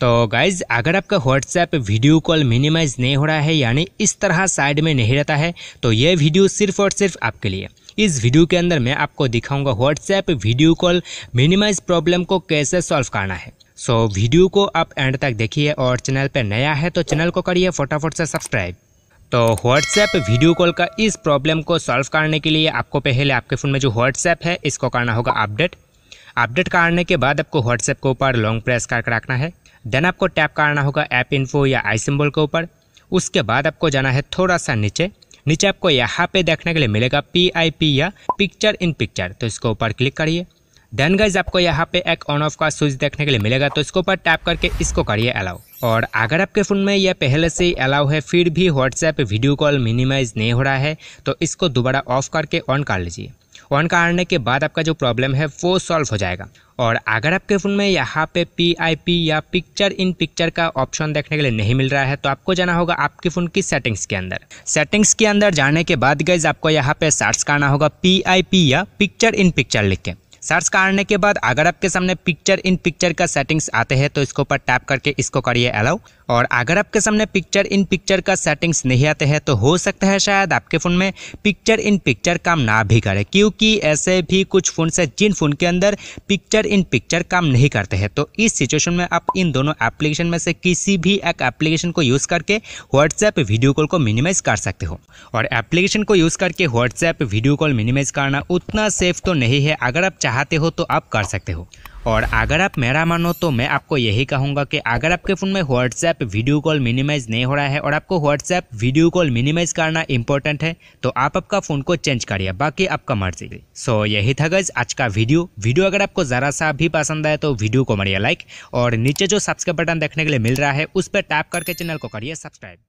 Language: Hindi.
तो गाइज़ अगर आपका व्हाट्सएप वीडियो कॉल मिनिमाइज नहीं हो रहा है यानी इस तरह साइड में नहीं रहता है तो ये वीडियो सिर्फ और सिर्फ आपके लिए इस वीडियो के अंदर मैं आपको दिखाऊंगा WhatsApp video call minimize problem को कैसे सॉल्व करना है सो so, वीडियो को आप एंड तक देखिए और चैनल पर नया है तो चैनल को करिए फटाफट से सब्सक्राइब तो व्हाट्सएप वीडियो कॉल का इस प्रॉब्लम को सॉल्व करने के लिए आपको पहले आपके फ़ोन में जो व्हाट्सएप है इसको करना होगा अपडेट अपडेट करने के बाद आपको व्हाट्सएप के ऊपर लॉन्ग प्रेस करके रखना है देन आपको टैप करना होगा ऐप इन्फो या आई सिम्बल के ऊपर उसके बाद आपको जाना है थोड़ा सा नीचे नीचे आपको यहाँ पे देखने के लिए मिलेगा पी आई पी या पिक्चर इन पिक्चर तो इसके ऊपर क्लिक करिए देन गाइज आपको यहाँ पे एक ऑन ऑफ का स्विच देखने के लिए मिलेगा तो इसके ऊपर टैप करके इसको करिए अलाउ और अगर आपके फ़ोन में यह पहले से ही अलाउ है फिर भी व्हाट्सएप वीडियो कॉल मिनिमाइज नहीं हो रहा है तो इसको दोबारा ऑफ करके ऑन कर लीजिए ऑन का आने के बाद आपका जो प्रॉब्लम है वो सॉल्व हो जाएगा और अगर आपके फ़ोन में यहाँ पे पी आई पी या पिक्चर इन पिक्चर का ऑप्शन देखने के लिए नहीं मिल रहा है तो आपको जाना होगा आपके फ़ोन की सेटिंग्स के अंदर सेटिंग्स के अंदर जाने के बाद गैज आपको यहाँ पे सर्च करना होगा पी आई पी या पिक्चर इन पिक्चर लिख के सर्च करने के बाद अगर आपके सामने पिक्चर इन पिक्चर का सेटिंग्स आते हैं तो इसके ऊपर टैप करके इसको करिए अलाउ और अगर आपके सामने पिक्चर इन पिक्चर का सेटिंग्स नहीं आते हैं तो हो सकता है शायद आपके फ़ोन में पिक्चर इन पिक्चर काम ना भी करे क्योंकि ऐसे भी कुछ फ़ोन से जिन फ़ोन के अंदर पिक्चर इन पिक्चर काम नहीं करते हैं तो इस सिचुएशन में आप इन दोनों एप्लीकेशन में से किसी भी एक एप्लीकेशन को यूज़ करके व्हाट्सएप वीडियो कॉल को मिनिमाइज़ कर सकते हो और एप्लीकेशन को यूज़ करके व्हाट्सएप वीडियो कॉल मिनिमाइज़ करना उतना सेफ तो नहीं है अगर आप चाहते हो तो आप कर सकते हो और अगर आप मेरा मानो तो मैं आपको यही कहूँगा कि अगर आपके फ़ोन में व्हाट्सएप वीडियो कॉल मिनिमाइज नहीं हो रहा है और आपको व्हाट्सएप वीडियो कॉल मिनिमाइज करना इंपॉर्टेंट है तो आप आपका फ़ोन को चेंज करिए बाकी आपका मर्जी सो यही था गज आज का वीडियो वीडियो अगर आपको ज़रा सा भी पसंद आए तो वीडियो को मारिए लाइक और नीचे जो सब्सक्राइब बटन देखने के लिए मिल रहा है उस पर टैप करके चैनल को करिए सब्सक्राइब